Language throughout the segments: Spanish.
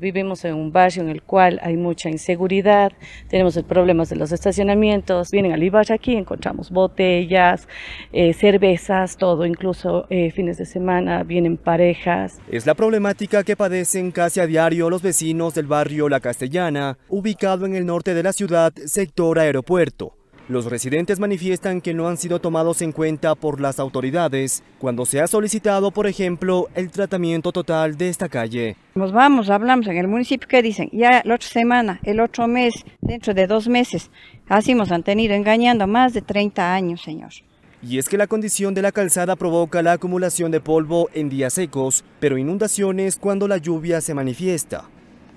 Vivimos en un barrio en el cual hay mucha inseguridad, tenemos el problema de los estacionamientos, vienen al Ibarra aquí, encontramos botellas, eh, cervezas, todo, incluso eh, fines de semana vienen parejas. Es la problemática que padecen casi a diario los vecinos del barrio La Castellana, ubicado en el norte de la ciudad, sector aeropuerto los residentes manifiestan que no han sido tomados en cuenta por las autoridades cuando se ha solicitado, por ejemplo, el tratamiento total de esta calle. Nos vamos, hablamos en el municipio que dicen, ya la otra semana, el otro mes, dentro de dos meses, así nos han tenido engañando más de 30 años, señor. Y es que la condición de la calzada provoca la acumulación de polvo en días secos, pero inundaciones cuando la lluvia se manifiesta.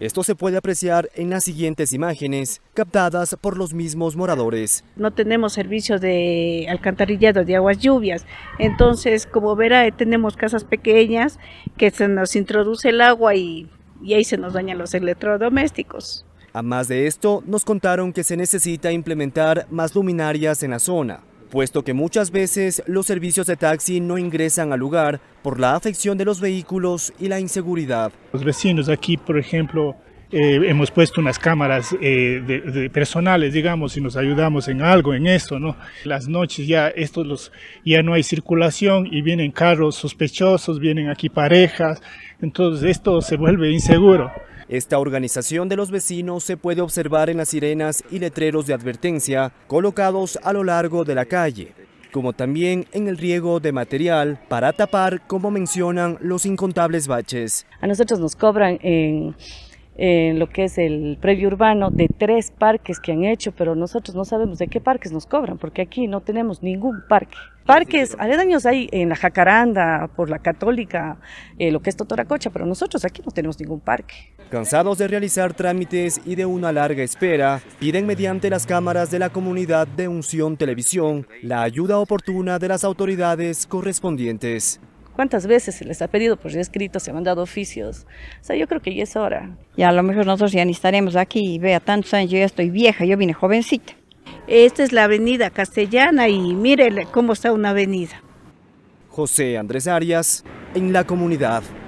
Esto se puede apreciar en las siguientes imágenes captadas por los mismos moradores. No tenemos servicios de alcantarillado de aguas lluvias, entonces como verá eh, tenemos casas pequeñas que se nos introduce el agua y, y ahí se nos dañan los electrodomésticos. A más de esto, nos contaron que se necesita implementar más luminarias en la zona puesto que muchas veces los servicios de taxi no ingresan al lugar por la afección de los vehículos y la inseguridad. Los vecinos aquí, por ejemplo, eh, hemos puesto unas cámaras eh, de, personales, digamos, si nos ayudamos en algo, en esto, ¿no? Las noches ya, estos los, ya no hay circulación y vienen carros sospechosos, vienen aquí parejas, entonces esto se vuelve inseguro. Esta organización de los vecinos se puede observar en las sirenas y letreros de advertencia colocados a lo largo de la calle, como también en el riego de material para tapar, como mencionan, los incontables baches. A nosotros nos cobran en en lo que es el previo urbano de tres parques que han hecho, pero nosotros no sabemos de qué parques nos cobran, porque aquí no tenemos ningún parque. Parques aledaños hay en la Jacaranda, por la Católica, eh, lo que es Totoracocha, pero nosotros aquí no tenemos ningún parque. Cansados de realizar trámites y de una larga espera, piden mediante las cámaras de la comunidad de Unción Televisión la ayuda oportuna de las autoridades correspondientes. ¿Cuántas veces se les ha pedido por pues, escrito, se han mandado oficios? O sea, yo creo que ya es hora. Ya a lo mejor nosotros ya ni estaremos aquí y vea tantos años, yo ya estoy vieja, yo vine jovencita. Esta es la avenida castellana y mire cómo está una avenida. José Andrés Arias, en la comunidad.